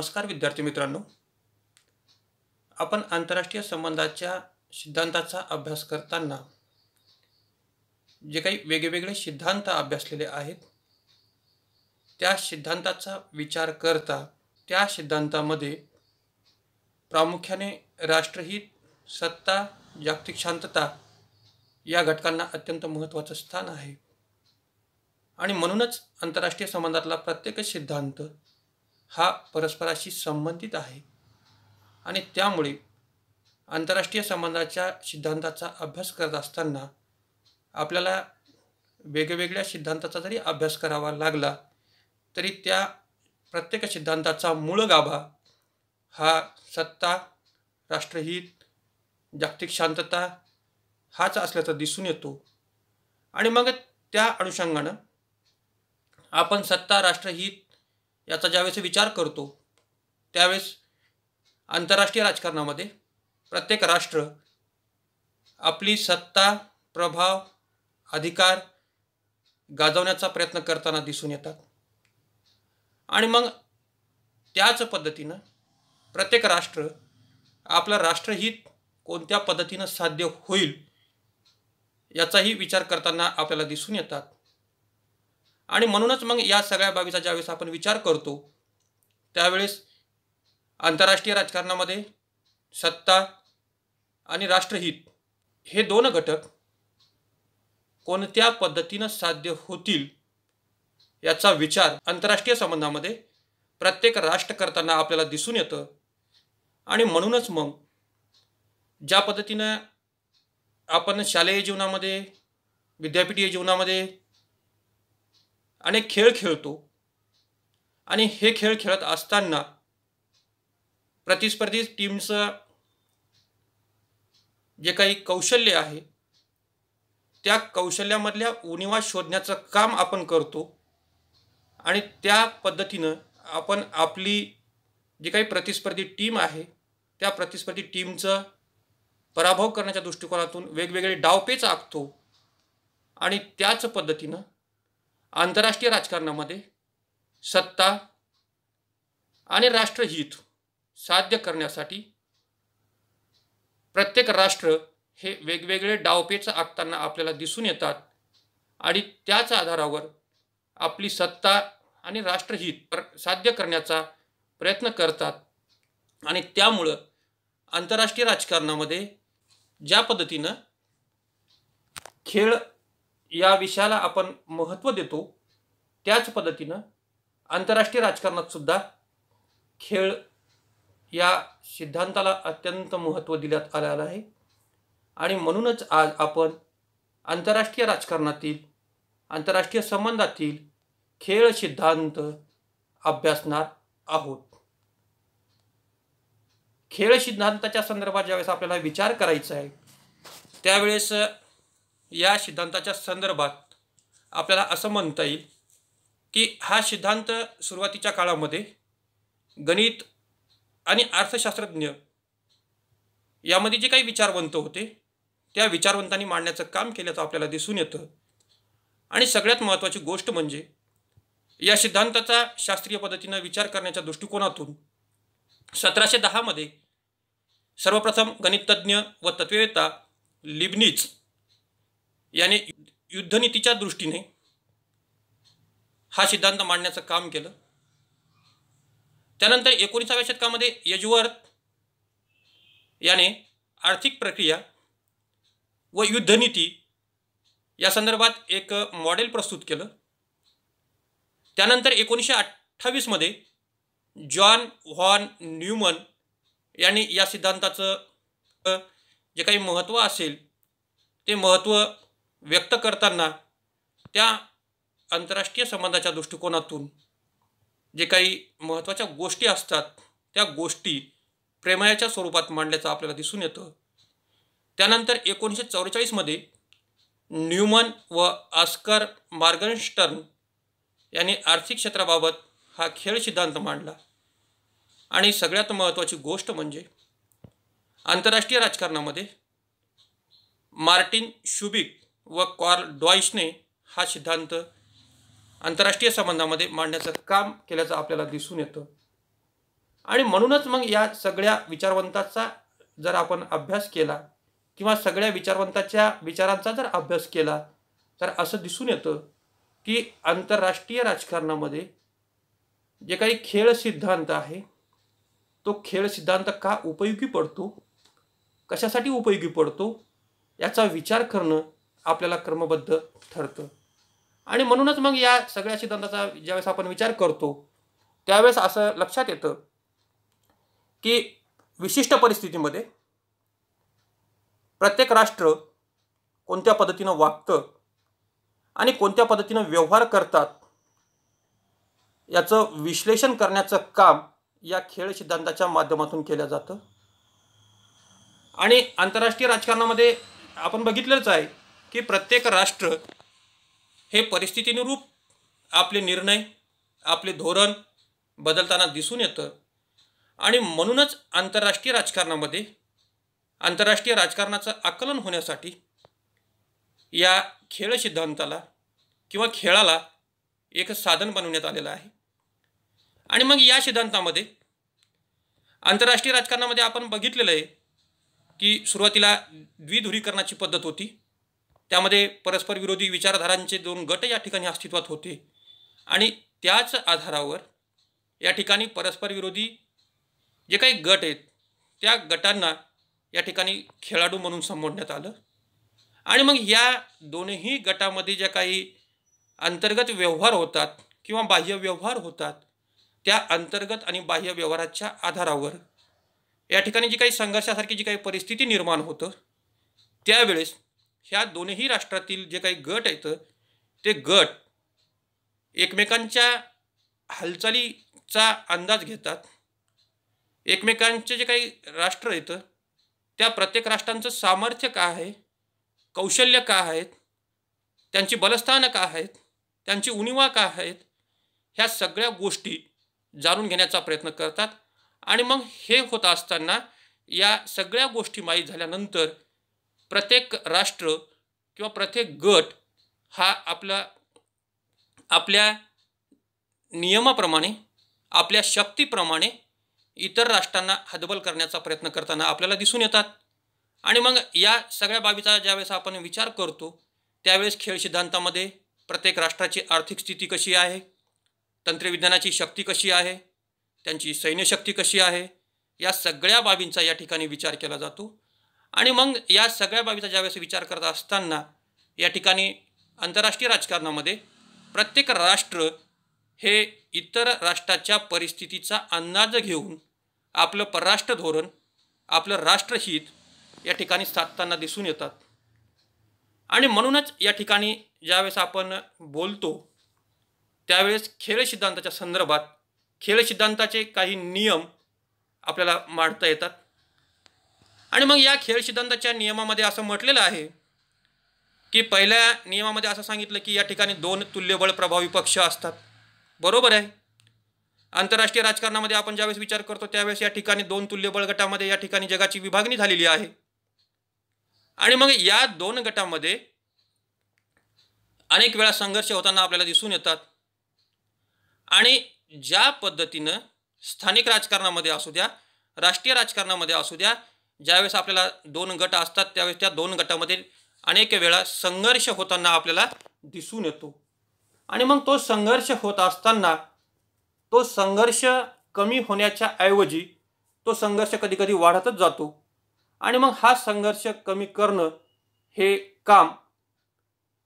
नमस्कार विद्यार्थी मित्रांनो आपण आंतरराष्ट्रीय संबंधाच्या सिद्धांताचा अभ्यास करताना जे काही वेगवेगळे सिद्धांत अभ्यासलेले आहेत त्या सिद्धांताचा विचार करता त्या सिद्धांतामध्ये प्रामुख्याने राष्ट्रहित सत्ता जागतिक शांतता या घटकांना अत्यंत महत्त्वाचं स्थान आहे आणि म्हणूनच आंतरराष्ट्रीय संबंधातला प्रत्येक सिद्धांत हा परस्पराशी संबंधित आहे आणि त्यामुळे आंतरराष्ट्रीय संबंधाच्या सिद्धांताचा अभ्यास करत असताना आपल्याला वेगवेगळ्या सिद्धांताचा जरी अभ्यास करावा लागला तरी त्या प्रत्येक सिद्धांताचा मूळ गाभा हा सत्ता राष्ट्रहित जागतिक शांतता हाच असल्याचा दिसून येतो आणि मग त्या अनुषंगानं आपण सत्ता राष्ट्रहित याचा ज्यावेळेस विचार करतो त्यावेळेस आंतरराष्ट्रीय राजकारणामध्ये प्रत्येक राष्ट्र आपली सत्ता प्रभाव अधिकार गाजवण्याचा प्रयत्न करताना दिसून येतात आणि मग त्याच पद्धतीनं प्रत्येक राष्ट्र आपलं राष्ट्रहित कोणत्या पद्धतीनं साध्य होईल याचाही विचार करताना आपल्याला दिसून येतात आणि म्हणूनच मग या सगळ्या बाबीचा ज्यावेळेस आपण विचार करतो त्यावेळेस आंतरराष्ट्रीय राजकारणामध्ये सत्ता आणि राष्ट्रहित हे दोन घटक कोणत्या पद्धतीनं साध्य होतील याचा विचार आंतरराष्ट्रीय संबंधामध्ये प्रत्येक राष्ट्र करताना आपल्याला दिसून येतं आणि म्हणूनच मग ज्या पद्धतीनं आपण शालेय जीवनामध्ये विद्यापीठीय जीवनामध्ये अनेक खेळ खेळतो आणि हे खेळ खेळत असताना प्रतिस्पर्धी टीमचं जे काही कौशल्य आहे त्या कौशल्यामधल्या उणिवा शोधण्याचं काम आपण करतो आणि त्या पद्धतीनं आपण आपली जी काही प्रतिस्पर्धी टीम आहे त्या प्रतिस्पर्धी टीमचं पराभव करण्याच्या दृष्टिकोनातून वेगवेगळे डावपेच आखतो आणि त्याच पद्धतीनं आंतरराष्ट्रीय राजकारणामध्ये सत्ता आणि राष्ट्रहित साध्य करण्यासाठी प्रत्येक राष्ट्र हे वेगवेगळे डावपेच आखताना आपल्याला दिसून येतात आणि त्याच आधारावर आपली सत्ता आणि राष्ट्रहित साध्य करण्याचा प्रयत्न करतात आणि त्यामुळं आंतरराष्ट्रीय राजकारणामध्ये ज्या पद्धतीनं खेळ या विषयाला आपण महत्त्व देतो त्याच पद्धतीनं आंतरराष्ट्रीय राजकारणात सुद्धा खेळ या सिद्धांताला अत्यंत महत्त्व देण्यात आलेलं आहे आणि म्हणूनच आज आपण आंतरराष्ट्रीय राजकारणातील आंतरराष्ट्रीय संबंधातील खेळ सिद्धांत अभ्यासणार आहोत खेळ सिद्धांताच्या संदर्भात ज्यावेळेस आपल्याला विचार करायचा आहे त्यावेळेस या सिद्धांताच्या संदर्भात आपल्याला असं म्हणता येईल की हा सिद्धांत सुरुवातीच्या काळामध्ये गणित आणि अर्थशास्त्रज्ञ यामध्ये जे काही विचारवंत होते त्या विचारवंतांनी मांडण्याचं काम केल्याचं आपल्याला दिसून येतं आणि सगळ्यात महत्त्वाची गोष्ट म्हणजे या सिद्धांताचा शास्त्रीय पद्धतीनं विचार करण्याच्या दृष्टिकोनातून सतराशे दहामध्ये सर्वप्रथम गणिततज्ञ व तत्ववेत्ता लिबनीच याने युद्धनीतीच्या दृष्टीने हा सिद्धांत मांडण्याचं काम केलं त्यानंतर एकोणीसाव्या शतकामध्ये यजवर्थ याने आर्थिक प्रक्रिया व युद्धनीती या संदर्भात एक मॉडेल प्रस्तुत केलं त्यानंतर एकोणीसशे अठ्ठावीसमध्ये जॉन व्हॉन न्यूमन यांनी या सिद्धांताचं जे काही महत्त्व असेल ते महत्त्व व्यक्त करताना त्या आंतरराष्ट्रीय संबंधाच्या दृष्टिकोनातून जे काही महत्त्वाच्या गोष्टी असतात त्या गोष्टी प्रेमयाच्या स्वरूपात मांडल्याचं आपल्याला दिसून येतं त्यानंतर एकोणीसशे चौवेचाळीसमध्ये न्यूमन व आस्कर मार्गनस्टर्न यांनी आर्थिक क्षेत्राबाबत हा खेळ सिद्धांत मांडला आणि सगळ्यात महत्त्वाची गोष्ट म्हणजे आंतरराष्ट्रीय राजकारणामध्ये मार्टिन शुबिक व कॉर्ल डॉईशने हा सिद्धांत आंतरराष्ट्रीय संबंधामध्ये मांडण्याचं काम केल्याचं आपल्याला दिसून येतं आणि म्हणूनच मग या सगळ्या विचारवंताचा जर आपण अभ्यास केला किंवा सगळ्या विचारवंताच्या विचारांचा जर अभ्यास केला तर असं दिसून येतं की आंतरराष्ट्रीय राजकारणामध्ये जे काही खेळ सिद्धांत आहे तो खेळ सिद्धांत का उपयोगी पडतो कशासाठी उपयोगी पडतो याचा विचार करणं आपल्याला क्रमबद्ध ठरतं आणि म्हणूनच मग या सगळ्या सिद्धांताचा ज्यावेळेस आपण विचार करतो त्यावेळेस असं लक्षात येतं की विशिष्ट परिस्थितीमध्ये प्रत्येक राष्ट्र कोणत्या पद्धतीनं वागतं आणि कोणत्या पद्धतीनं व्यवहार करतात याचं विश्लेषण करण्याचं काम या खेळ सिद्धांताच्या माध्यमातून केलं जातं आणि आंतरराष्ट्रीय राजकारणामध्ये आपण बघितलंच आहे की प्रत्येक राष्ट्र हे परिस्थितीनुरूप आपले निर्णय आपले धोरण बदलताना दिसून येतं आणि म्हणूनच आंतरराष्ट्रीय राजकारणामध्ये आंतरराष्ट्रीय राजकारणाचं आकलन होण्यासाठी या खेळ सिद्धांताला किंवा खेळाला एक साधन बनवण्यात आलेलं आहे आणि मग या सिद्धांतामध्ये आंतरराष्ट्रीय राजकारणामध्ये आपण बघितलेलं आहे की सुरुवातीला द्विधुरीकरणाची पद्धत होती त्यामध्ये परस्पर विरोधी विचारधारांचे दोन गट या ठिकाणी अस्तित्वात होते आणि त्याच आधारावर या ठिकाणी परस्पर विरोधी जे काही गट आहेत त्या गटांना या ठिकाणी खेळाडू म्हणून संबोधण्यात आलं आणि मग या दोनही गटामध्ये ज्या काही अंतर्गत व्यवहार होतात किंवा बाह्य व्यवहार होतात त्या अंतर्गत आणि बाह्य व्यवहाराच्या आधारावर या ठिकाणी जी काही संघर्षासारखी जी काही परिस्थिती निर्माण होतं त्यावेळेस ह्या दोन्ही राष्ट्रातील जे काही गट आहेत ते गट एकमेकांच्या हालचालीचा अंदाज घेतात एकमेकांचे जे काही राष्ट्र आहेत त्या प्रत्येक राष्ट्रांचं सामर्थ्य का आहे कौशल्य का आहेत त्यांची बलस्थानं का आहेत त्यांची उणिवा का आहेत ह्या सगळ्या गोष्टी जाणून घेण्याचा प्रयत्न करतात आणि मग हे होत असताना या सगळ्या गोष्टी माहीत झाल्यानंतर प्रत्येक राष्ट्र किंवा प्रत्येक गट हा आपला आपल्या नियमाप्रमाणे आपल्या शक्तीप्रमाणे इतर राष्ट्रांना हदबल करण्याचा प्रयत्न करताना आपल्याला दिसून येतात आणि मग या सगळ्या बाबीचा ज्यावेळेस आपण विचार करतो त्यावेळेस खेळ सिद्धांतामध्ये प्रत्येक राष्ट्राची आर्थिक स्थिती कशी आहे तंत्रविज्ञानाची शक्ती कशी आहे त्यांची सैन्यशक्ती कशी आहे या सगळ्या बाबींचा या ठिकाणी विचार केला जातो आणि मग या सगळ्या बाबीचा ज्यावेळेस विचार करत असताना या ठिकाणी आंतरराष्ट्रीय राजकारणामध्ये प्रत्येक राष्ट्र हे इतर राष्ट्राच्या परिस्थितीचा अंदाज घेऊन आपलं परराष्ट्र धोरण आपलं राष्ट्रहित या ठिकाणी साधताना दिसून येतात आणि म्हणूनच या ठिकाणी ज्यावेळेस आपण बोलतो त्यावेळेस खेळ सिद्धांताच्या संदर्भात खेळ सिद्धांताचे काही नियम आपल्याला मांडता येतात आणि मग या खेळ सिद्धांताच्या नियमामध्ये असं म्हटलेलं आहे की पहिल्या नियमामध्ये असं सांगितलं की या ठिकाणी दोन तुल्यबळ प्रभावी पक्ष असतात बरोबर आहे आंतरराष्ट्रीय राजकारणामध्ये आपण ज्यावेळेस विचार करतो त्यावेळेस या ठिकाणी दोन तुल्यबळ गटामध्ये या ठिकाणी जगाची विभागणी झालेली आहे आणि मग या दोन गटामध्ये अनेक वेळा संघर्ष होताना आपल्याला दिसून येतात आणि ज्या पद्धतीनं स्थानिक राजकारणामध्ये असू द्या राष्ट्रीय राजकारणामध्ये असू द्या ज्यावेळेस आपल्याला दोन गट असतात त्यावेळेस त्या दोन गटामध्ये अनेक वेळा संघर्ष होताना आपल्याला दिसून येतो आणि मग तो संघर्ष होत असताना तो संघर्ष कमी होण्याच्या ऐवजी तो संघर्ष कधीकधी वाढतच जातो आणि मग हा संघर्ष कमी करणं हे काम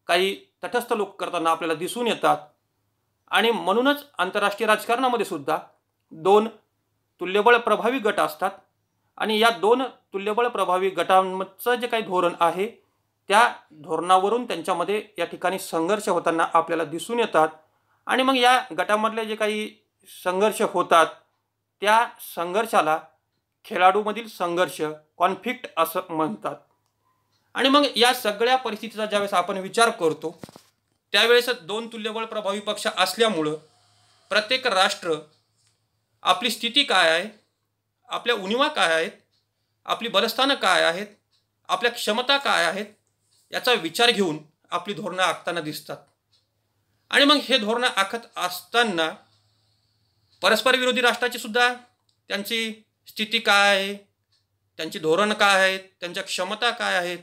काही तटस्थ लोक करताना आपल्याला दिसून येतात आणि म्हणूनच आंतरराष्ट्रीय राजकारणामध्ये सुद्धा दोन तुल्यबळ प्रभावी गट असतात आणि या दोन तुल्यबळ प्रभावी गटांचं जे काही धोरण आहे त्या धोरणावरून त्यांच्यामध्ये या ठिकाणी संघर्ष होताना आपल्याला दिसून येतात आणि मग या गटामधले जे काही संघर्ष होतात त्या संघर्षाला खेळाडूमधील संघर्ष कॉन्फ्लिक्ट असं म्हणतात आणि मग या सगळ्या परिस्थितीचा ज्यावेळेस आपण विचार करतो त्यावेळेस दोन तुल्यबळ प्रभावी पक्ष असल्यामुळं प्रत्येक राष्ट्र आपली स्थिती काय आहे आपल्या उणिवा काय आहेत आपली बलस्थानं काय आहेत आपल्या क्षमता काय आहेत याचा विचार घेऊन आपली धोरणं आखताना दिसतात आणि मग हे धोरणं आखत असताना परस्परविरोधी राष्ट्राची सुद्धा त्यांची स्थिती काय आहे त्यांची धोरणं काय आहेत त्यांच्या क्षमता काय आहेत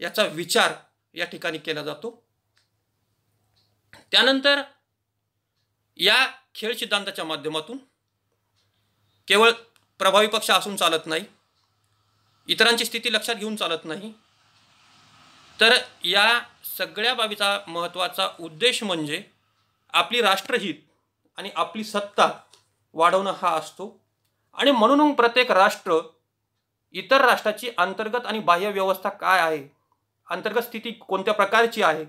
याचा विचार या ठिकाणी केला जातो त्यानंतर या खेळ सिद्धांताच्या माध्यमातून केवळ प्रभावी पक्ष असून चालत नाही इतरांची स्थिती लक्षात घेऊन चालत नाही तर या सगळ्या बाबीचा महत्त्वाचा उद्देश म्हणजे आपली राष्ट्रहित आणि आपली सत्ता वाढवणं हा असतो आणि म्हणून प्रत्येक राष्ट्र इतर राष्ट्राची अंतर्गत आणि बाह्य व्यवस्था काय आहे अंतर्गत स्थिती कोणत्या प्रकारची आहे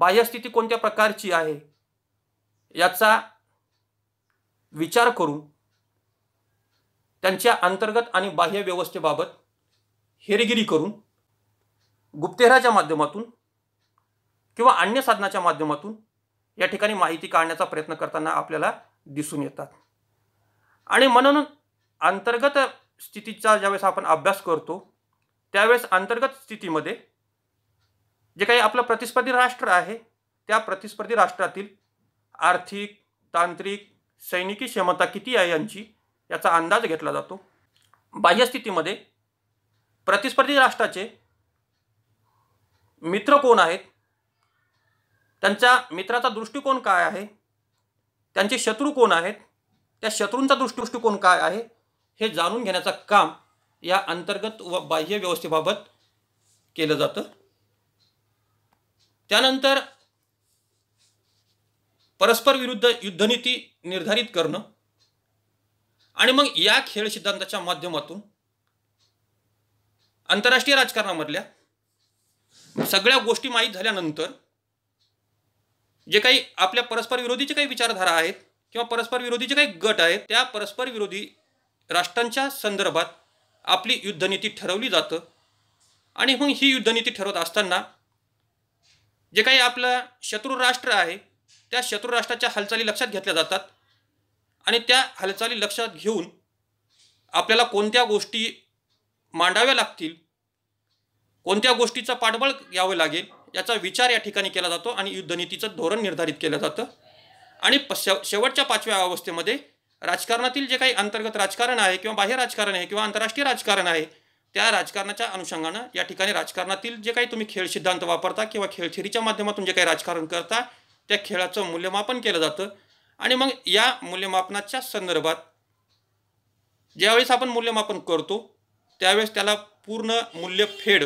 बाह्य स्थिती कोणत्या प्रकारची आहे याचा विचार करून त्यांच्या अंतर्गत आणि बाह्य व्यवस्थेबाबत हेरगिरी करून गुप्तहेराच्या माध्यमातून किंवा अन्य साधनाच्या माध्यमातून या ठिकाणी माहिती काढण्याचा प्रयत्न करताना आपल्याला दिसून येतात आणि म्हणून अंतर्गत स्थितीचा ज्यावेळेस आपण अभ्यास करतो त्यावेळेस अंतर्गत स्थितीमध्ये जे काही आपलं प्रतिस्पर्धी राष्ट्र आहे त्या प्रतिस्पर्धी राष्ट्रातील आर्थिक तांत्रिक सैनिकी क्षमता किती आहे यांची याचा अंदाज घेतला जातो बाह्यस्थितीमध्ये प्रतिस्पर्धी राष्ट्राचे मित्र कोण आहेत त्यांच्या मित्राचा दृष्टिकोन काय आहे त्यांचे शत्रू कोण आहेत त्या शत्रूंचा दृष्टिकोन काय आहे हे जाणून घेण्याचं काम या अंतर्गत व बाह्य व्यवस्थेबाबत केलं जातं त्यानंतर परस्पर विरुद्ध युद्धनीती निर्धारित करणं आणि मग या खेळ सिद्धांताच्या माध्यमातून आंतरराष्ट्रीय राजकारणामधल्या सगळ्या गोष्टी माहीत झाल्यानंतर जे काही आपल्या परस्पर विरोधीचे काही विचारधारा आहेत किंवा परस्पर विरोधीचे काही गट आहेत त्या परस्पर विरोधी राष्ट्रांच्या संदर्भात आपली युद्धनीती ठरवली जातं आणि मग ही युद्धनीती ठरवत असताना जे काही आपलं शत्रू राष्ट्र आहे त्या शत्रू राष्ट्राच्या हालचाली लक्षात घेतल्या जातात आणि त्या हालचाली लक्षात घेऊन आपल्याला कोणत्या गोष्टी मांडाव्या लागतील कोणत्या गोष्टीचं पाठबळ घ्यावं लागेल याचा विचार या ठिकाणी केला जातो आणि युद्धनीतीचं धोरण निर्धारित केलं जातं आणि शेव शेवटच्या पाचव्या अवस्थेमध्ये राजकारणातील जे काही अंतर्गत राजकारण आहे किंवा बाह्य राजकारण आहे किंवा आंतरराष्ट्रीय राजकारण आहे त्या राजकारणाच्या अनुषंगानं या ठिकाणी राजकारणातील जे काही तुम्ही खेळ सिद्धांत वापरता किंवा खेळछेरीच्या माध्यमातून जे काही राजकारण करता त्या खेळाचं मूल्यमापन केलं जातं आणि मग या मूल्यमापनाच्या संदर्भात ज्यावेळेस आपण मूल्यमापन करतो त्यावेळेस त्याला पूर्ण मूल्य फेड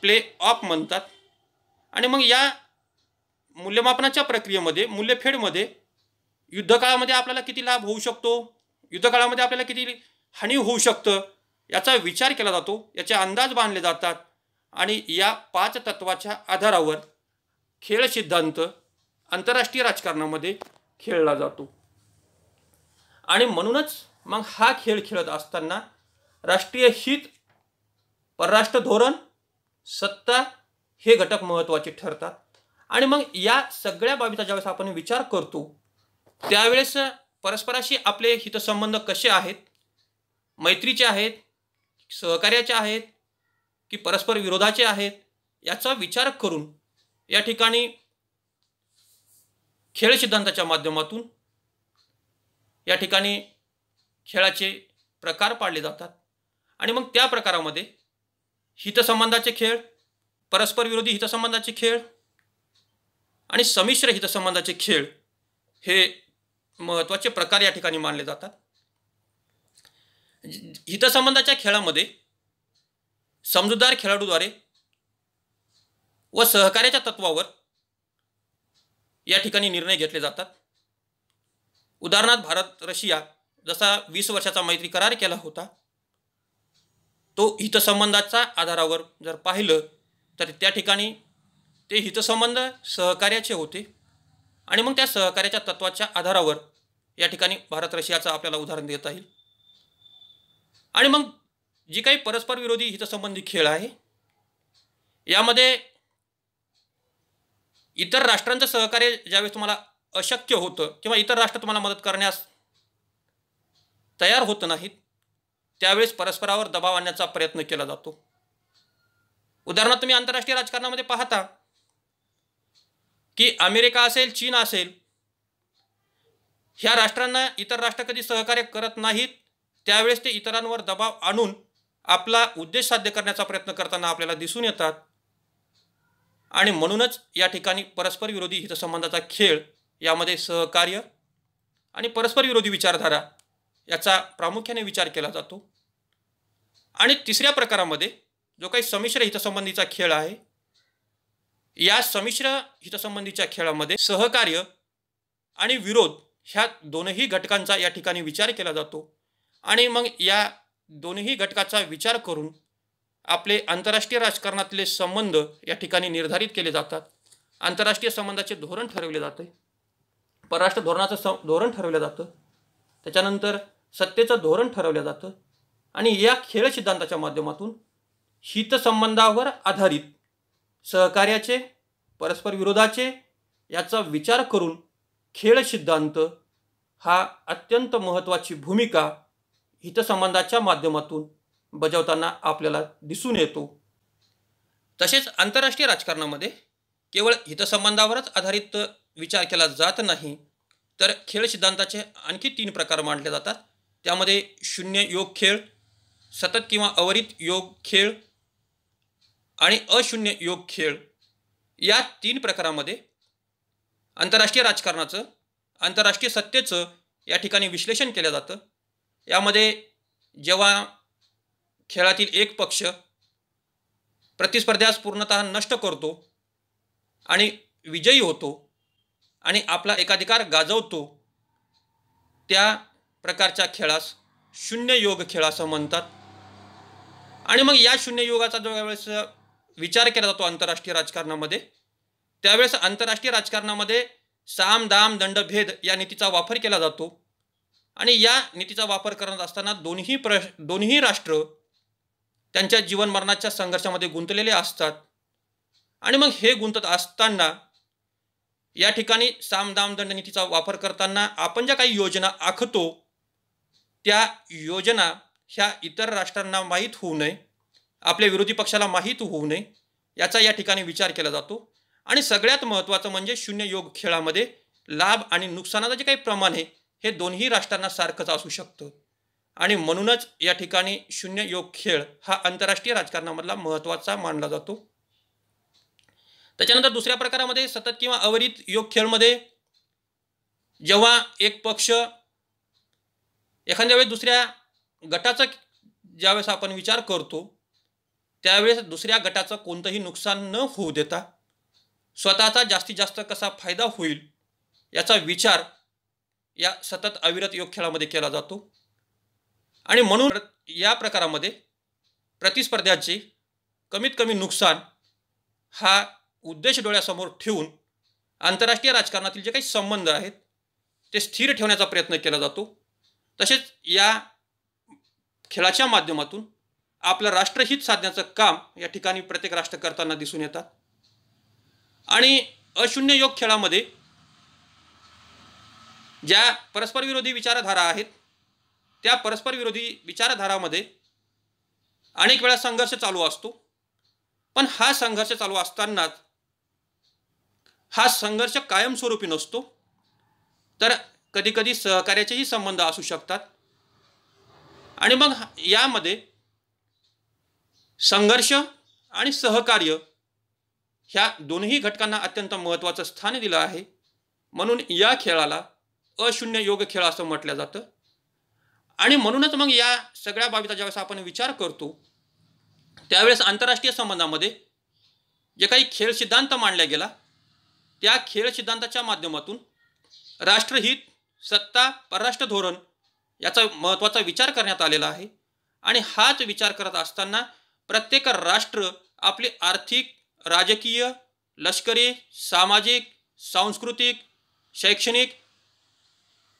प्ले ऑफ म्हणतात आणि मग या मूल्यमापनाच्या प्रक्रियेमध्ये मूल्यफेडमध्ये युद्धकाळामध्ये आपल्याला किती लाभ होऊ शकतो युद्धकाळामध्ये आपल्याला किती हानी होऊ शकतं याचा विचार केला जातो याचे अंदाज बांधले जातात आणि या पाच तत्वाच्या आधारावर खेळ सिद्धांत आंतरराष्ट्रीय राजकारणामध्ये खेळला जातो आणि म्हणूनच मग हा खेळ खेळत असताना राष्ट्रीय हित परराष्ट्र धोरण सत्ता हे घटक महत्त्वाचे ठरतात आणि मग या सगळ्या बाबीचा ज्यावेळेस आपण विचार करतो त्यावेळेस परस्पराशी आपले हितसंबंध कसे आहेत मैत्रीचे आहेत सहकार्याचे आहेत की परस्पर विरोधाचे आहेत याचा विचार करून या ठिकाणी खेळ सिद्धांताच्या माध्यमातून या ठिकाणी खेळाचे प्रकार पाडले जातात आणि मग त्या प्रकारामध्ये हितसंबंधाचे खेळ परस्परविरोधी हितसंबंधाचे खेळ आणि समिश्र हितसंबंधाचे खेळ हे महत्त्वाचे प्रकार या ठिकाणी मानले जातात हितसंबंधाच्या खेळामध्ये समजूतदार खेळाडूद्वारे व सहकार्याच्या तत्वावर या ठिकाणी निर्णय घेतले जातात उदाहरणार्थ भारत रशिया जसा वीस वर्षाचा मैत्री करार केला होता तो हितसंबंधाच्या आधारावर जर पाहिलं तर त्या ठिकाणी ते हितसंबंध सहकार्याचे होते आणि मग त्या सहकार्याच्या तत्वाच्या आधारावर या ठिकाणी भारत रशियाचं आपल्याला उदाहरण देता येईल आणि मग जी काही परस्परविरोधी हितसंबंधी खेळ आहे यामध्ये इतर राष्ट्रांचं सहकार्य ज्यावेळेस तुम्हाला अशक्य होतं किंवा इतर राष्ट्र तुम्हाला मदत करण्यास तयार होत नाहीत त्यावेळेस परस्परावर दबाव आणण्याचा प्रयत्न केला जातो उदाहरणार्थ तुम्ही आंतरराष्ट्रीय राजकारणामध्ये पाहता की अमेरिका असेल चीन असेल ह्या राष्ट्रांना इतर राष्ट्र कधी सहकार्य करत नाहीत त्यावेळेस ते इतरांवर दबाव आणून आपला उद्देश साध्य करण्याचा प्रयत्न करताना आपल्याला दिसून येतात आणि म्हणूनच या ठिकाणी परस्पर विरोधी हितसंबंधाचा खेळ यामध्ये सहकार्य आणि परस्पर विरोधी विचारधारा याचा प्रामुख्याने विचार केला जातो आणि तिसऱ्या प्रकारामध्ये जो काही समिश्र हितसंबंधीचा खेळ आहे या समिश्र हितसंबंधीच्या खेळामध्ये सहकार्य आणि विरोध ह्या दोनही घटकांचा या ठिकाणी विचार केला जातो आणि मग या दोन्ही घटकाचा विचार करून आपले आंतरराष्ट्रीय राजकारणातले संबंध या ठिकाणी निर्धारित केले जातात आंतरराष्ट्रीय संबंधाचे धोरण ठरवले जाते परराष्ट्र धोरणाचं स धोरण ठरवलं जातं त्याच्यानंतर सत्तेचं धोरण ठरवलं जातं आणि या खेळ सिद्धांताच्या माध्यमातून हितसंबंधावर आधारित सहकार्याचे परस्पर विरोधाचे याचा विचार करून खेळ सिद्धांत हा अत्यंत महत्त्वाची भूमिका हितसंबंधाच्या माध्यमातून बजावताना आपल्याला दिसून येतो तसेच आंतरराष्ट्रीय राजकारणामध्ये केवळ हितसंबंधावरच आधारित विचार केला जात नाही तर खेळ सिद्धांताचे आणखी तीन प्रकार मांडले जातात त्यामध्ये शून्य योग खेळ सतत किंवा अवरित योग खेळ आणि अशून्य योग खेळ या तीन प्रकारामध्ये आंतरराष्ट्रीय राजकारणाचं आंतरराष्ट्रीय सत्तेचं या ठिकाणी विश्लेषण केलं जातं यामध्ये जेव्हा खेळातील एक पक्ष प्रतिस्पर्ध्यास पूर्णतः नष्ट करतो आणि विजयी होतो आणि आपला एकाधिकार गाजवतो त्या प्रकारच्या खेळास शून्य योग खेळ असं म्हणतात आणि मग या शून्य योगाचा वेळेस विचार केला जातो आंतरराष्ट्रीय राजकारणामध्ये त्यावेळेस आंतरराष्ट्रीय राजकारणामध्ये साम दाम दंडभेद या नीतीचा वापर केला जातो आणि या नीतीचा वापर करत असताना दोन्ही प्र दोन्ही राष्ट्र त्यांच्या जीवनमरणाच्या संघर्षामध्ये गुंतलेले असतात आणि मग हे गुंतत असताना या ठिकाणी दंड नीतीचा वापर करताना आपण ज्या काही योजना आखतो त्या योजना ह्या इतर राष्ट्रांना माहीत होऊ नये आपल्या विरोधी पक्षाला माहीत होऊ नये याचा या ठिकाणी विचार केला जातो आणि सगळ्यात महत्त्वाचं म्हणजे शून्य योग खेळामध्ये लाभ आणि नुकसानाचं जे काही प्रमाण आहे हे दोन्ही राष्ट्रांना सारखंच असू शकतं आणि म्हणूनच या ठिकाणी शून्य योग खेळ हा आंतरराष्ट्रीय राजकारणामधला महत्त्वाचा मानला जातो त्याच्यानंतर दुसऱ्या प्रकारामध्ये सतत किंवा अवरित योग खेळमध्ये जेव्हा एक पक्ष एखाद्या वेळेस दुसऱ्या गटाचा ज्यावेळेस आपण विचार करतो त्यावेळेस दुसऱ्या गटाचं कोणतंही नुकसान न होऊ देता स्वतःचा जास्तीत जास्त कसा फायदा होईल याचा विचार या सतत अविरत योग खेळामध्ये केला जातो आणि म्हणून या प्रकारामध्ये प्रतिस्पर्ध्याचे कमीत कमी नुकसान हा उद्देश डोळ्यासमोर ठेवून आंतरराष्ट्रीय राजकारणातील जे काही संबंध आहेत ते स्थिर ठेवण्याचा प्रयत्न केला जातो तसेच या खेळाच्या माध्यमातून आपलं राष्ट्रहित साधण्याचं काम या ठिकाणी प्रत्येक राष्ट्र करताना दिसून येतात आणि अशून्य योग खेळामध्ये ज्या परस्परविरोधी विचारधारा आहेत त्या परस्परविरोधी विचारधारामध्ये अनेक वेळा संघर्ष चालू असतो पण हा संघर्ष चालू असतानाच हा संघर्ष कायमस्वरूपी नसतो तर कधीकधी सहकार्याचेही संबंध असू शकतात आणि मग यामध्ये संघर्ष आणि सहकार्य ह्या दोन्ही घटकांना अत्यंत महत्त्वाचं स्थान दिलं आहे म्हणून या खेळाला अशून्य योग खेळ असं म्हटलं जातं आणि म्हणूनच मग या सगळ्या बाबीचा ज्यावेळेस आपण विचार करतो त्यावेळेस आंतरराष्ट्रीय संबंधामध्ये जे काही खेळ सिद्धांत मांडला गेला त्या खेळ सिद्धांताच्या माध्यमातून राष्ट्रहित सत्ता परराष्ट्र धोरण याचा महत्त्वाचा विचार करण्यात आलेला आहे आणि हाच विचार करत असताना प्रत्येक राष्ट्र आपले आर्थिक राजकीय लष्करी सामाजिक सांस्कृतिक शैक्षणिक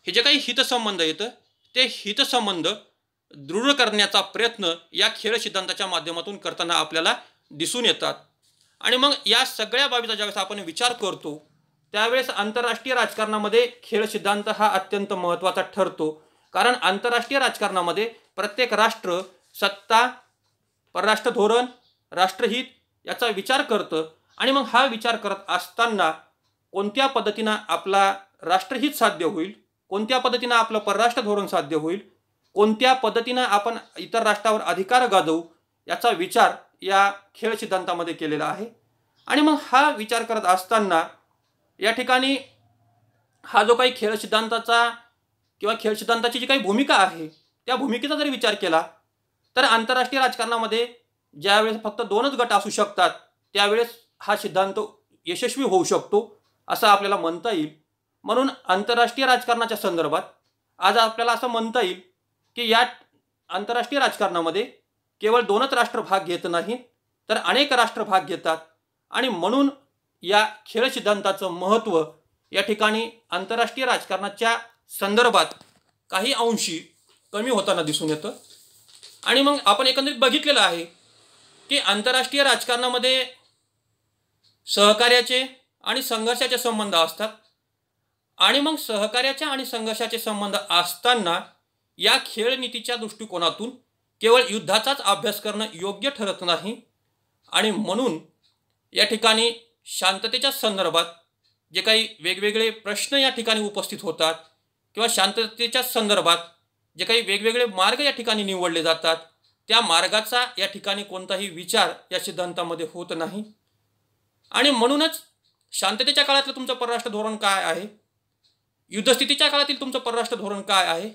हे जे काही हितसंबंध येतं ते हितसंबंध दृढ करण्याचा प्रयत्न या खेळ सिद्धांताच्या माध्यमातून करताना आपल्याला दिसून येतात आणि मग या सगळ्या बाबीचा ज्यावेळेस आपण विचार करतो त्यावेळेस आंतरराष्ट्रीय राजकारणामध्ये खेळ सिद्धांत हा अत्यंत महत्त्वाचा ठरतो कारण आंतरराष्ट्रीय राजकारणामध्ये प्रत्येक राष्ट्र सत्ता परराष्ट्र धोरण राष्ट्रहित याचा विचार करतं आणि मग हा विचार करत असताना कोणत्या पद्धतीनं आपला राष्ट्रहित साध्य होईल कोणत्या पद्धतीनं आपलं परराष्ट्र धोरण साध्य होईल कोणत्या पद्धतीनं आपण इतर राष्ट्रावर अधिकार गाजवू याचा विचार या खेळ सिद्धांतामध्ये केलेला आहे आणि मग हा विचार करत असताना या ठिकाणी हा जो काही खेळ सिद्धांताचा किंवा खेळ सिद्धांताची जी काही भूमिका आहे त्या भूमिकेचा जर विचार केला तर आंतरराष्ट्रीय राजकारणामध्ये ज्यावेळेस फक्त दोनच गट असू शकतात त्यावेळेस हा सिद्धांत यशस्वी होऊ शकतो असं आपल्याला म्हणता येईल म्हणून आंतरराष्ट्रीय राजकारणाच्या संदर्भात आज आपल्याला असं म्हणता येईल की या आंतरराष्ट्रीय राजकारणामध्ये केवळ दोनच राष्ट्र भाग घेत नाहीत तर अनेक राष्ट्र भाग घेतात आणि म्हणून या खेळ सिद्धांताचं महत्त्व या ठिकाणी आंतरराष्ट्रीय राजकारणाच्या संदर्भात काही अंशी कमी होताना दिसून येतं आणि मग आपण एकंदरीत बघितलेलं आहे की आंतरराष्ट्रीय राजकारणामध्ये सहकार्याचे आणि संघर्षाचे संबंध असतात आणि मग सहकार्याच्या आणि संघर्षाचे संबंध असताना या खेळ नीतीच्या दृष्टिकोनातून केवळ युद्धाचाच अभ्यास करणं योग्य ठरत नाही आणि म्हणून या ठिकाणी शांततेच्या संदर्भात जे काही वेगवेगळे प्रश्न या ठिकाणी उपस्थित होतात किंवा शांततेच्या संदर्भात जे काही वेगवेगळे मार्ग या ठिकाणी निवडले जातात त्या मार्गाचा या ठिकाणी कोणताही विचार या सिद्धांतामध्ये होत नाही आणि म्हणूनच शांततेच्या काळातलं तुमचं परराष्ट्र धोरण काय आहे युद्धस्थितीच्या काळातील तुमचं परराष्ट्र धोरण काय आहे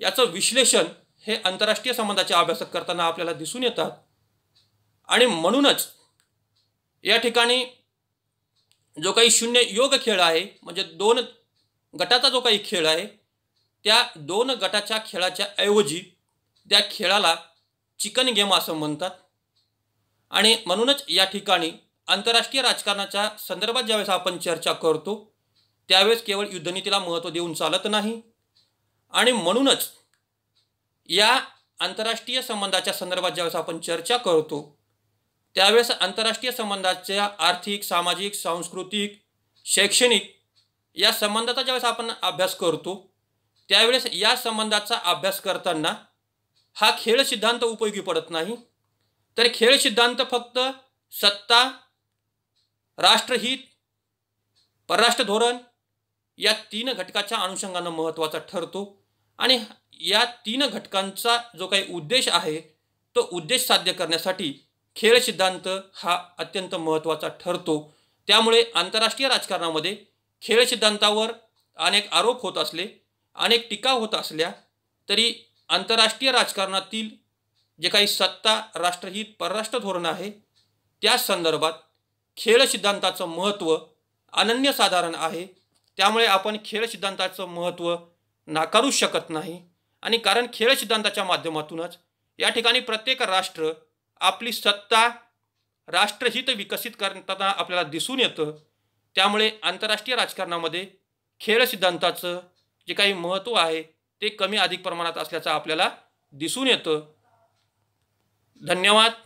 याचं विश्लेषण हे आंतरराष्ट्रीय संबंधाच्या अभ्यासक करताना आपल्याला दिसून येतात आणि म्हणूनच या ठिकाणी जो काही शून्य योग खेळ आहे म्हणजे दोन गटाचा जो काही खेळ आहे त्या दोन गटाच्या खेळाच्या ऐवजी त्या खेळाला चिकन गेम असं म्हणतात आणि म्हणूनच या ठिकाणी आंतरराष्ट्रीय राजकारणाच्या संदर्भात ज्यावेळेस आपण चर्चा करतो त्यावेळेस केवळ युद्धनीतीला महत्त्व देऊन चालत नाही आणि म्हणूनच या आंतरराष्ट्रीय संबंधाच्या संदर्भात ज्यावेळेस आपण चर्चा करतो त्यावेळेस आंतरराष्ट्रीय संबंधाच्या आर्थिक सामाजिक सांस्कृतिक शैक्षणिक या संबंधाचा ज्यावेळेस आपण अभ्यास करतो त्यावेळेस या संबंधाचा अभ्यास करताना हा खेळ सिद्धांत उपयोगी पडत नाही तर खेळ सिद्धांत फक्त सत्ता राष्ट्रहित परराष्ट्र धोरण या तीन घटकाच्या अनुषंगानं महत्त्वाचा ठरतो आणि या तीन घटकांचा जो काही उद्देश आहे तो उद्देश साध्य करण्यासाठी खेळ सिद्धांत हा अत्यंत महत्त्वाचा ठरतो त्यामुळे आंतरराष्ट्रीय राजकारणामध्ये खेळ सिद्धांतावर अनेक आरोप होत असले अनेक टीका होत असल्या तरी आंतरराष्ट्रीय राजकारणातील जे काही सत्ता राष्ट्रहित परराष्ट्र धोरण आहे त्या संदर्भात खेळ सिद्धांताचं महत्त्व अनन्यसाधारण आहे त्यामुळे आपण खेळ सिद्धांताचं महत्त्व नाकारू शकत नाही आणि कारण खेळ सिद्धांताच्या माध्यमातूनच या ठिकाणी प्रत्येक राष्ट्र आपली सत्ता राष्ट्रहित विकसित करताना आपल्याला दिसून येतं त्यामुळे आंतरराष्ट्रीय राजकारणामध्ये खेळ सिद्धांताचं जे काही महत्त्व आहे ते कमी अधिक प्रमाणात असल्याचं आपल्याला दिसून येतं धन्यवाद